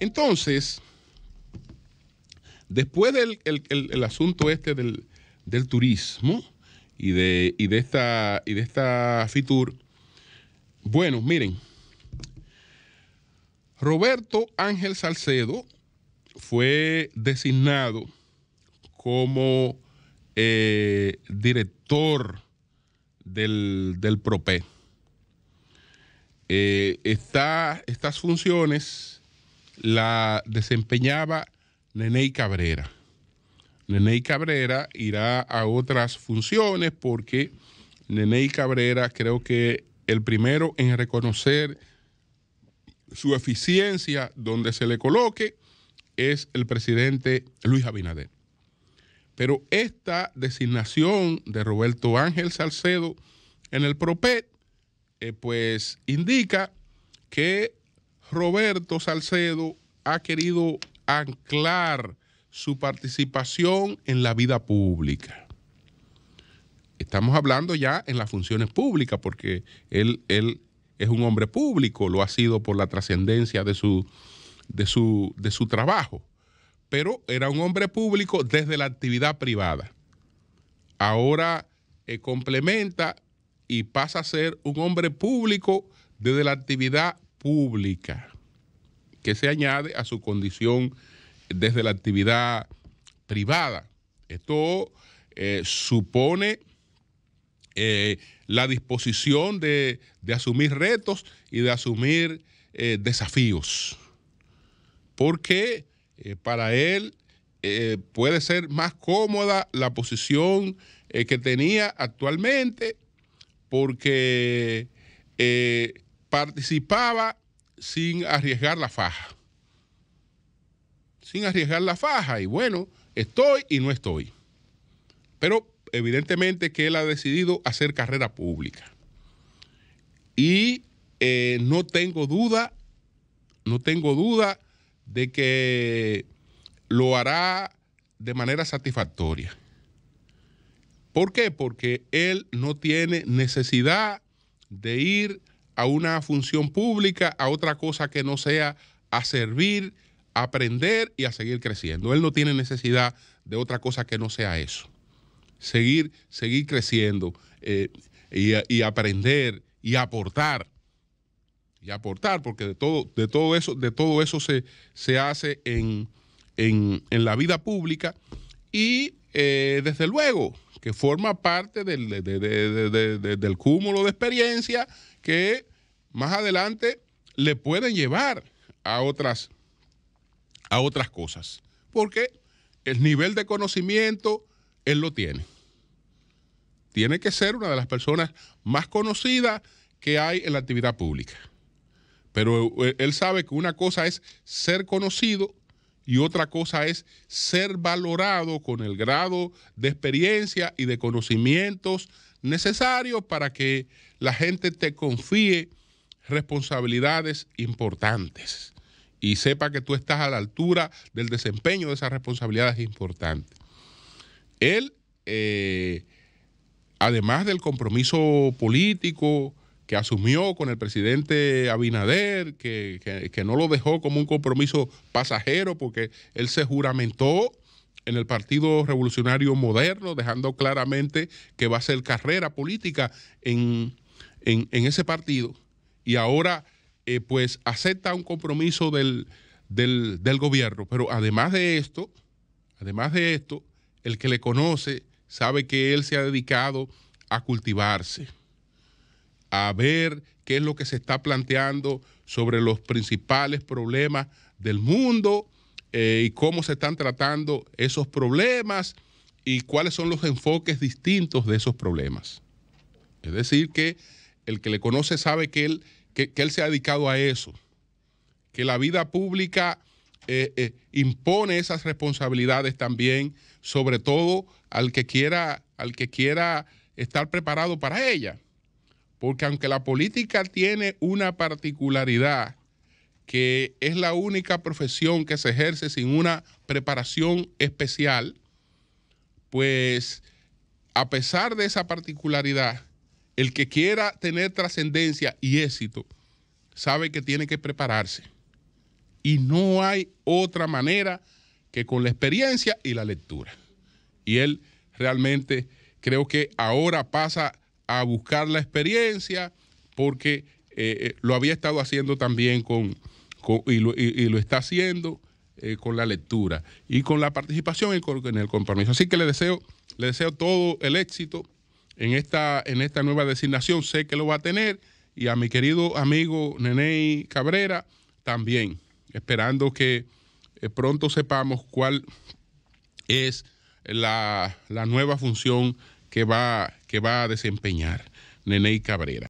Entonces, después del el, asunto este del, turismo y de, de, esta, y de esta FITUR, bueno, miren, Roberto Ángel Salcedo fue designado como eh, director del, del PROPE. Eh, estas funciones la desempeñaba Neney Cabrera. Neney Cabrera irá a otras funciones porque Neney Cabrera creo que el primero en reconocer su eficiencia donde se le coloque es el presidente Luis Abinader. Pero esta designación de Roberto Ángel Salcedo en el PROPET, eh, pues indica que Roberto Salcedo ha querido anclar su participación en la vida pública. Estamos hablando ya en las funciones públicas, porque él, él es un hombre público, lo ha sido por la trascendencia de su, de, su, trabajo, pero era un hombre público desde la actividad privada. Ahora eh, complementa y pasa a ser un hombre público desde la actividad pública, que se añade a su condición desde la actividad privada. Esto eh, supone eh, la disposición de, asumir retos y de asumir eh, desafíos, porque para él puede ser más cómoda la posición que tenía actualmente, porque participaba sin arriesgar la faja. Sin arriesgar la faja. Y bueno, estoy y no estoy. Pero evidentemente que él ha decidido hacer carrera pública. Y eh, no tengo duda, no tengo duda de que lo hará de manera satisfactoria. ¿Por qué? Porque él no tiene necesidad de ir a una función pública, a otra cosa que no sea a servir, a aprender y a seguir creciendo. Él no tiene necesidad de otra cosa que no sea eso. Seguir, seguir creciendo eh, y, aprender y aportar. Y aportar, porque de todo, de todo eso, de todo eso se, se hace en, la vida pública. Y eh, desde luego, que forma parte del, del cúmulo de experiencia que más adelante le pueden llevar a otras, a otras cosas. Porque el nivel de conocimiento él lo tiene. Tiene que ser una de las personas más conocidas que hay en la actividad pública. Pero eh, él sabe que una cosa es ser conocido y otra cosa es ser valorado con el grado de experiencia y de conocimientos necesarios para que la gente te confíe responsabilidades importantes y sepa que tú estás a la altura del desempeño de esas responsabilidades importantes. Él, eh, además del compromiso político que asumió con el presidente Abinader, que, no lo dejó como un compromiso pasajero porque él se juramentó en el Partido Revolucionario Moderno, dejando claramente que va a ser carrera política en ese partido y ahora eh, pues acepta un compromiso del, gobierno. Pero además de esto, además de esto, el que le conoce sabe que él se ha dedicado a cultivarse, a ver qué es lo que se está planteando sobre los principales problemas del mundo eh, y cómo se están tratando esos problemas y cuáles son los enfoques distintos de esos problemas. Es decir, que el que le conoce sabe que él que, él se ha dedicado a eso, que la vida pública eh, eh, impone esas responsabilidades también, sobre todo al que quiera, al que quiera estar preparado para ella. Porque aunque la política tiene una particularidad, que es la única profesión que se ejerce sin una preparación especial, pues a pesar de esa particularidad, el que quiera tener trascendencia y éxito, sabe que tiene que prepararse. Y no hay otra manera que con la experiencia y la lectura. Y él realmente creo que ahora pasa a buscar la experiencia porque eh, eh, lo había estado haciendo también con, y, lo, está haciendo eh, con la lectura y con la participación en, en el compromiso. Así que le deseo, le deseo todo el éxito en esta, en esta nueva designación. Sé que lo va a tener y a mi querido amigo Neney Cabrera también, esperando que eh, pronto sepamos cuál es la, nueva función que va, que va a desempeñar Nenei Cabrera.